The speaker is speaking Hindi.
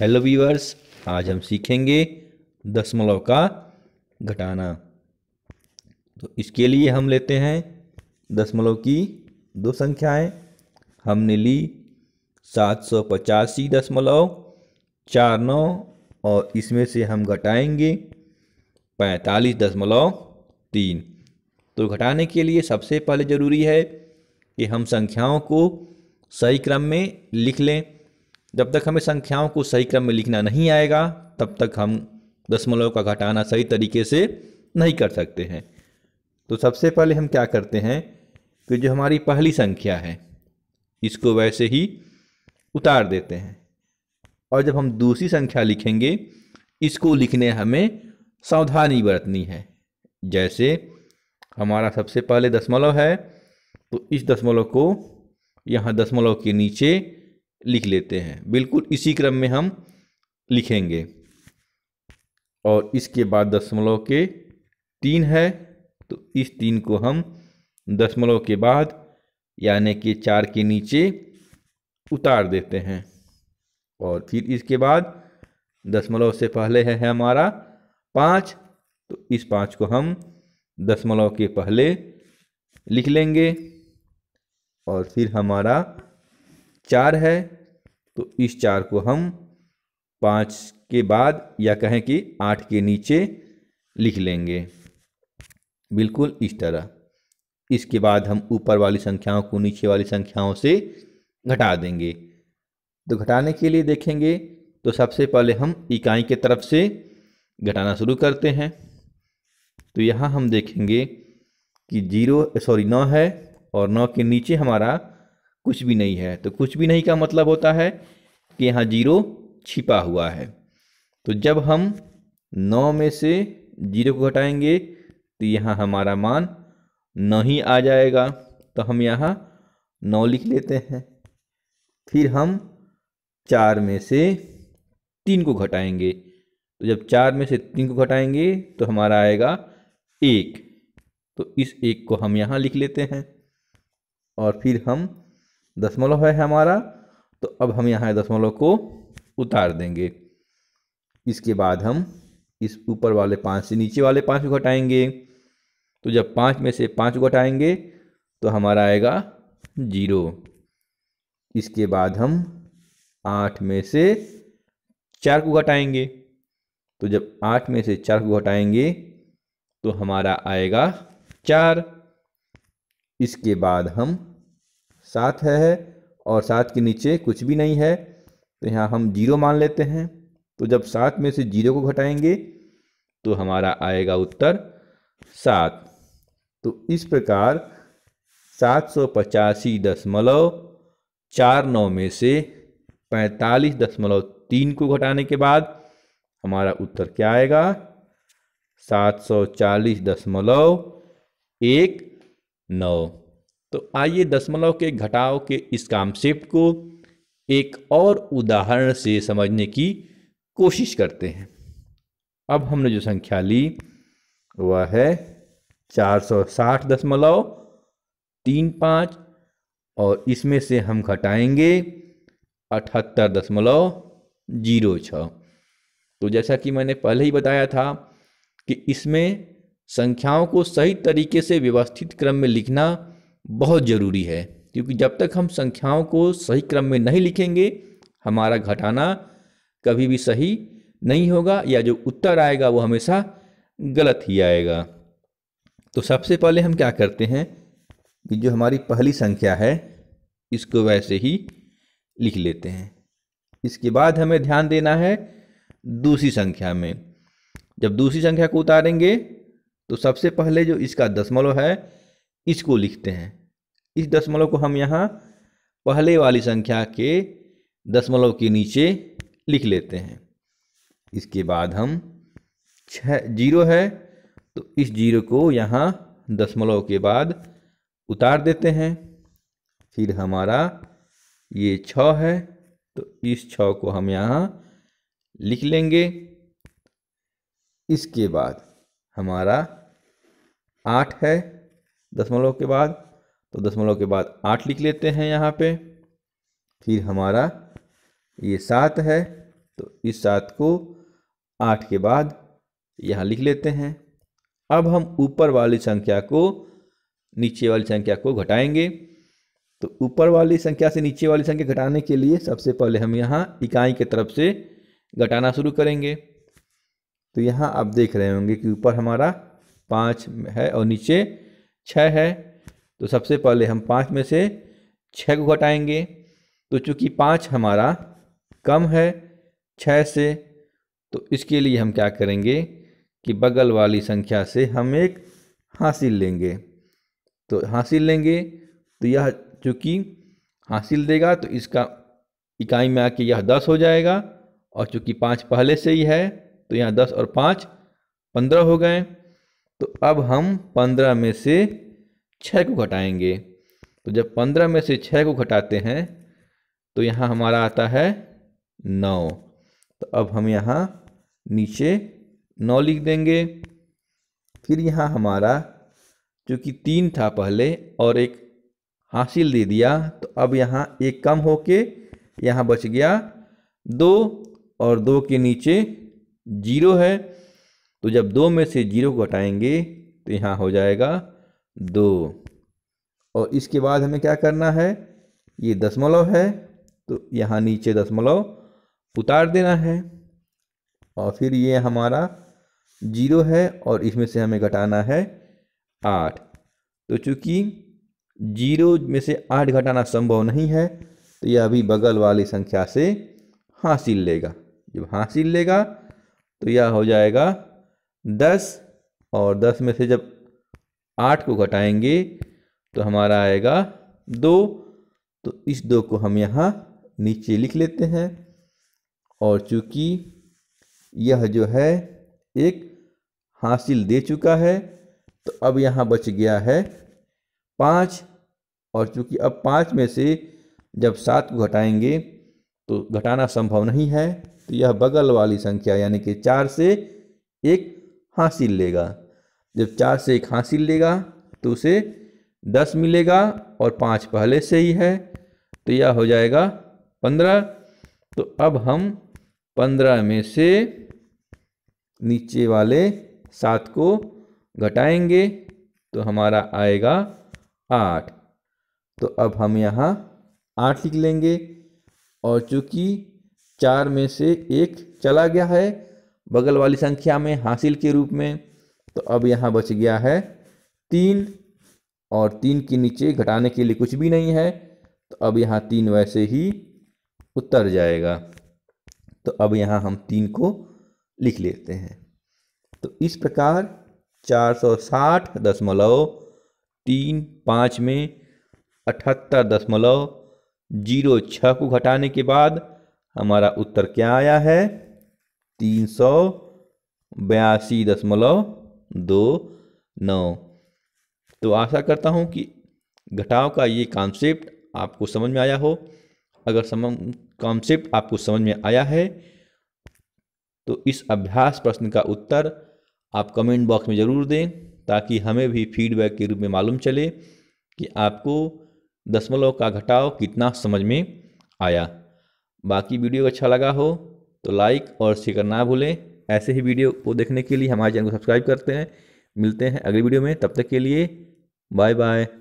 हेलो वीवर्स आज हम सीखेंगे दशमलव का घटाना तो इसके लिए हम लेते हैं दशमलव की दो संख्याएं हमने ली सात सौ पचासी दशमलव चार नौ और इसमें से हम घटाएंगे पैंतालीस दशमलव तीन तो घटाने के लिए सबसे पहले ज़रूरी है कि हम संख्याओं को सही क्रम में लिख लें जब तक हमें संख्याओं को सही क्रम में लिखना नहीं आएगा तब तक हम दशमलव का घटाना सही तरीके से नहीं कर सकते हैं तो सबसे पहले हम क्या करते हैं कि जो हमारी पहली संख्या है इसको वैसे ही उतार देते हैं और जब हम दूसरी संख्या लिखेंगे इसको लिखने हमें सावधानी बरतनी है जैसे हमारा सबसे पहले दशमलव है तो इस दशमलव को यहाँ दशमलव के नीचे लिख लेते हैं बिल्कुल इसी क्रम में हम लिखेंगे और इसके बाद दशमलव के तीन है तो इस तीन को हम दशमलव के बाद यानी कि चार के नीचे उतार देते हैं और फिर इसके बाद दशमलव से पहले है, है हमारा पाँच तो इस पाँच को हम दशमलव के पहले लिख लेंगे और फिर हमारा चार है तो इस चार को हम पाँच के बाद या कहें कि आठ के नीचे लिख लेंगे बिल्कुल इस तरह इसके बाद हम ऊपर वाली संख्याओं को नीचे वाली संख्याओं से घटा देंगे तो घटाने के लिए देखेंगे तो सबसे पहले हम इकाई के तरफ से घटाना शुरू करते हैं तो यहाँ हम देखेंगे कि जीरो सॉरी नौ है और नौ के नीचे हमारा कुछ भी नहीं है तो कुछ भी नहीं का मतलब होता है कि यहाँ जीरो छिपा हुआ है तो जब हम नौ में से जीरो को घटाएंगे तो यहाँ हमारा मान नहीं आ जाएगा तो हम यहाँ नौ लिख लेते हैं फिर हम चार में से तीन को घटाएंगे तो जब चार में से तीन को घटाएंगे तो हमारा आएगा एक तो इस एक को हम यहाँ लिख लेते हैं और फिर हम दशमलव है हमारा तो अब हम यहाँ दशमलव को उतार देंगे इसके बाद हम इस ऊपर वाले पाँच से नीचे वाले पाँच को घटाएंगे तो जब पाँच में से पाँच को घटाएंगे तो हमारा आएगा जीरो इसके बाद हम आठ में से चार को घटाएंगे तो जब आठ में से चार को घटाएंगे तो हमारा आएगा चार इसके बाद हम सात है, है और सात के नीचे कुछ भी नहीं है तो यहाँ हम जीरो मान लेते हैं तो जब सात में से जीरो को घटाएंगे तो हमारा आएगा उत्तर सात तो इस प्रकार सात सौ पचासी दशमलव चार नौ में से पैंतालीस दशमलव तीन को घटाने के बाद हमारा उत्तर क्या आएगा सात सौ चालीस दशमलव एक नौ तो आइए दशमलव के घटाव के इस कॉन्सेप्ट को एक और उदाहरण से समझने की कोशिश करते हैं अब हमने जो संख्या ली वह है चार सौ साठ दशमलव तीन पाँच और इसमें से हम घटाएंगे अठहत्तर दशमलव जीरो छः तो जैसा कि मैंने पहले ही बताया था कि इसमें संख्याओं को सही तरीके से व्यवस्थित क्रम में लिखना बहुत ज़रूरी है क्योंकि जब तक हम संख्याओं को सही क्रम में नहीं लिखेंगे हमारा घटाना कभी भी सही नहीं होगा या जो उत्तर आएगा वो हमेशा गलत ही आएगा तो सबसे पहले हम क्या करते हैं कि जो हमारी पहली संख्या है इसको वैसे ही लिख लेते हैं इसके बाद हमें ध्यान देना है दूसरी संख्या में जब दूसरी संख्या को उतारेंगे तो सबसे पहले जो इसका दशमलव है इसको लिखते हैं इस दशमलव को हम यहाँ पहले वाली संख्या के दशमलव के नीचे लिख लेते हैं इसके बाद हम छ जीरो है तो इस जीरो को यहाँ दशमलव के बाद उतार देते हैं फिर हमारा ये छ है तो इस छ को हम यहाँ लिख लेंगे इसके बाद हमारा आठ है दशमलव के बाद तो दसमलव के बाद आठ लिख लेते हैं यहाँ पे फिर हमारा ये सात है तो इस सात को आठ के बाद यहाँ लिख लेते हैं अब हम ऊपर वाली संख्या को नीचे वाली संख्या को घटाएंगे तो ऊपर वाली संख्या से नीचे वाली संख्या घटाने के लिए सबसे पहले हम यहाँ इकाई के तरफ से घटाना शुरू करेंगे तो यहाँ आप देख रहे होंगे कि ऊपर हमारा पाँच है और नीचे छः है तो सबसे पहले हम पाँच में से छः को घटाएंगे तो चूँकि पाँच हमारा कम है छः से तो इसके लिए हम क्या करेंगे कि बगल वाली संख्या से हम एक हासिल लेंगे तो हासिल लेंगे तो यह चूँकि हासिल देगा तो इसका इकाई में आके यह दस हो जाएगा और चूँकि पाँच पहले से ही है तो यहाँ दस और पाँच पंद्रह हो गए तो अब हम पंद्रह में से छः को घटाएंगे तो जब पंद्रह में से छः को घटाते हैं तो यहाँ हमारा आता है नौ तो अब हम यहाँ नीचे नौ लिख देंगे फिर यहाँ हमारा चूँकि तीन था पहले और एक हासिल दे दिया तो अब यहाँ एक कम हो के यहाँ बच गया दो और दो के नीचे जीरो है तो जब दो में से जीरो को घटाएंगे तो यहाँ हो जाएगा दो और इसके बाद हमें क्या करना है ये दशमलव है तो यहाँ नीचे दशमलव उतार देना है और फिर ये हमारा जीरो है और इसमें से हमें घटाना है आठ तो चूँकि जीरो में से आठ घटाना संभव नहीं है तो यह अभी बगल वाली संख्या से हासिल लेगा जब हासिल लेगा तो यह हो जाएगा दस और दस में से जब आठ को घटाएंगे तो हमारा आएगा दो तो इस दो को हम यहाँ नीचे लिख लेते हैं और चूँकि यह जो है एक हासिल दे चुका है तो अब यहाँ बच गया है पाँच और चूँकि अब पाँच में से जब सात को घटाएंगे तो घटाना संभव नहीं है तो यह बगल वाली संख्या यानी कि चार से एक हासिल लेगा जब चार से एक हासिल लेगा तो उसे दस मिलेगा और पाँच पहले से ही है तो यह हो जाएगा पंद्रह तो अब हम पंद्रह में से नीचे वाले सात को घटाएंगे तो हमारा आएगा आठ तो अब हम यहाँ आठ लिख लेंगे और चूँकि चार में से एक चला गया है बगल वाली संख्या में हासिल के रूप में तो अब यहाँ बच गया है तीन और तीन के नीचे घटाने के लिए कुछ भी नहीं है तो अब यहाँ तीन वैसे ही उतर जाएगा तो अब यहाँ हम तीन को लिख लेते हैं तो इस प्रकार चार सौ साठ दशमलव तीन पाँच में अठहत्तर दशमलव जीरो छः को घटाने के बाद हमारा उत्तर क्या आया है तीन सौ बयासी दशमलव दो नौ तो आशा करता हूँ कि घटाव का ये कॉन्सेप्ट आपको समझ में आया हो अगर सम कॉन्सेप्ट आपको समझ में आया है तो इस अभ्यास प्रश्न का उत्तर आप कमेंट बॉक्स में ज़रूर दें ताकि हमें भी फीडबैक के रूप में मालूम चले कि आपको दशमलव का घटाव कितना समझ में आया बाकी वीडियो अच्छा लगा हो तो लाइक और शेयर करना भूलें ऐसे ही वीडियो को देखने के लिए हमारे चैनल को सब्सक्राइब करते हैं मिलते हैं अगली वीडियो में तब तक के लिए बाय बाय